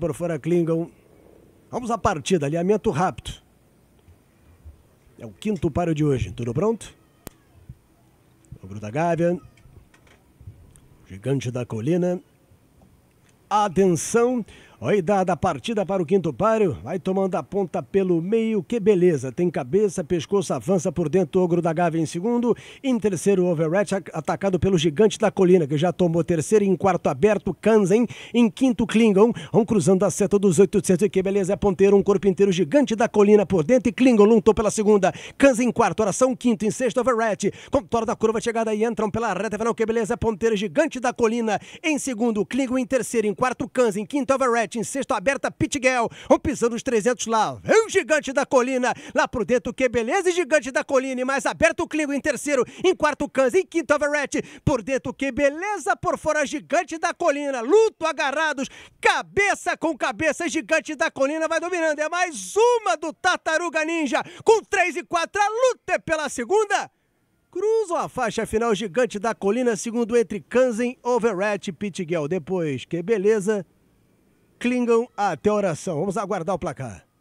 Por fora Klingon. Vamos à partida, alinhamento rápido. É o quinto paro de hoje. Tudo pronto? O da Gávea. Gigante da Colina. Atenção, Oi dada a partida para o quinto páreo, vai tomando a ponta pelo meio, que beleza. Tem cabeça, pescoço, avança por dentro, ogro da Gávea em segundo. Em terceiro, Overratch, atacado pelo gigante da colina, que já tomou terceiro. Em quarto, aberto, Kanzen. Em quinto, Klingon. Vão cruzando a seta dos 800, que beleza. É ponteiro, um corpo inteiro, gigante da colina por dentro. E Klingon lutou pela segunda. Kanzen em quarto, oração quinto. Em sexto, Overratch. Contorno da curva, chegada e entram pela reta final, que beleza. É ponteiro, gigante da colina. Em segundo, Klingon em terceiro. Em quarto, Kanzen. Em quinto, Overratch empate em sexto, aberta, Pitiguel. Vão pisando os 300 lá. Vem o gigante da colina. Lá pro dentro, que beleza. E gigante da colina. E mais aberto, o Klingo em terceiro. Em quarto, Cans. Em quinto, Everett. Por dentro, que beleza. Por fora, gigante da colina. Luto agarrados. Cabeça com cabeça. Gigante da colina vai dominando. É mais uma do Tartaruga Ninja. Com três e quatro a luta é pela segunda cruzam a faixa final gigante da colina, segundo entre Kansen, Overet e Pitiguel. Depois, que beleza, Klingon até oração. Vamos aguardar o placar.